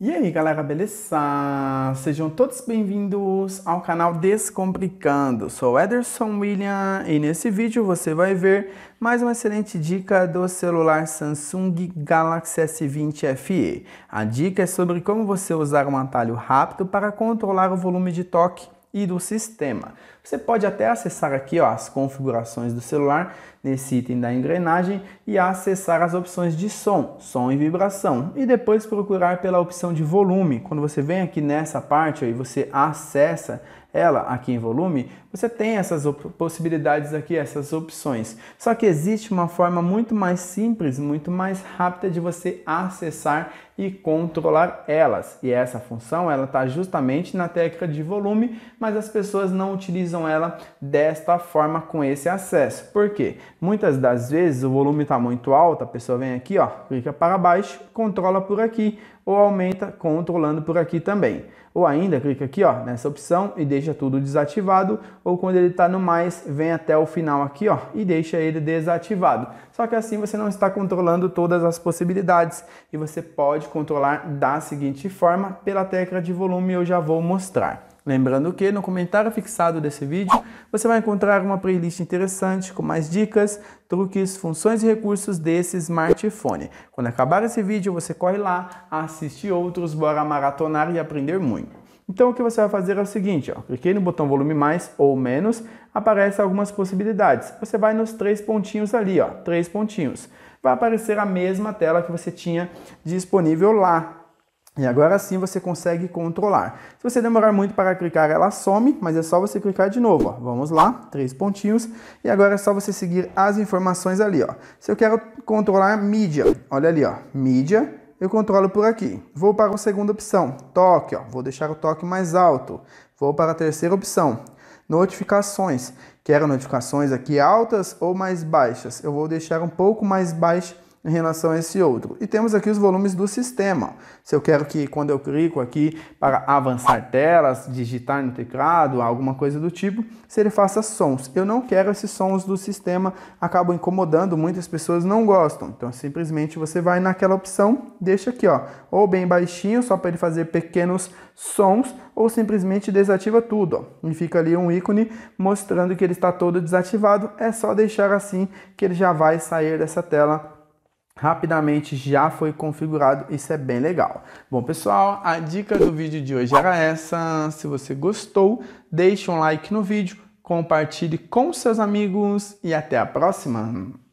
E aí galera, beleza? Sejam todos bem-vindos ao canal Descomplicando. Sou Ederson William e nesse vídeo você vai ver mais uma excelente dica do celular Samsung Galaxy S20 FE. A dica é sobre como você usar um atalho rápido para controlar o volume de toque e do sistema. Você pode até acessar aqui ó, as configurações do celular nesse item da engrenagem e acessar as opções de som, som e vibração e depois procurar pela opção de volume. Quando você vem aqui nessa parte aí você acessa ela aqui em volume, você tem essas possibilidades aqui, essas opções. Só que existe uma forma muito mais simples, muito mais rápida de você acessar e controlar elas. E essa função ela está justamente na técnica de volume, mas as pessoas não utilizam ela desta forma com esse acesso. Por quê? Muitas das vezes o volume está muito alto, a pessoa vem aqui, ó, clica para baixo, controla por aqui ou aumenta controlando por aqui também. Ou ainda clica aqui ó, nessa opção e deixa tudo desativado, ou quando ele está no mais, vem até o final aqui ó, e deixa ele desativado. Só que assim você não está controlando todas as possibilidades e você pode controlar da seguinte forma, pela tecla de volume eu já vou mostrar. Lembrando que no comentário fixado desse vídeo você vai encontrar uma playlist interessante com mais dicas, truques, funções e recursos desse smartphone. Quando acabar esse vídeo, você corre lá, assiste outros, bora maratonar e aprender muito. Então o que você vai fazer é o seguinte, ó, cliquei no botão volume mais ou menos, aparece algumas possibilidades. Você vai nos três pontinhos ali, ó, três pontinhos. Vai aparecer a mesma tela que você tinha disponível lá, e agora sim você consegue controlar. Se você demorar muito para clicar, ela some, mas é só você clicar de novo. Ó. Vamos lá, três pontinhos. E agora é só você seguir as informações ali. Ó. Se eu quero controlar mídia, olha ali, ó, mídia, eu controlo por aqui. Vou para a segunda opção, toque, ó, vou deixar o toque mais alto. Vou para a terceira opção, notificações. Quero notificações aqui altas ou mais baixas. Eu vou deixar um pouco mais baixo em relação a esse outro. E temos aqui os volumes do sistema. Se eu quero que, quando eu clico aqui para avançar telas, digitar no teclado, alguma coisa do tipo, se ele faça sons. Eu não quero esses sons do sistema, acabam incomodando, muitas pessoas não gostam. Então, simplesmente você vai naquela opção, deixa aqui, ó, ou bem baixinho, só para ele fazer pequenos sons, ou simplesmente desativa tudo, ó. E fica ali um ícone mostrando que ele está todo desativado. É só deixar assim que ele já vai sair dessa tela rapidamente já foi configurado, isso é bem legal. Bom, pessoal, a dica do vídeo de hoje era essa. Se você gostou, deixe um like no vídeo, compartilhe com seus amigos e até a próxima.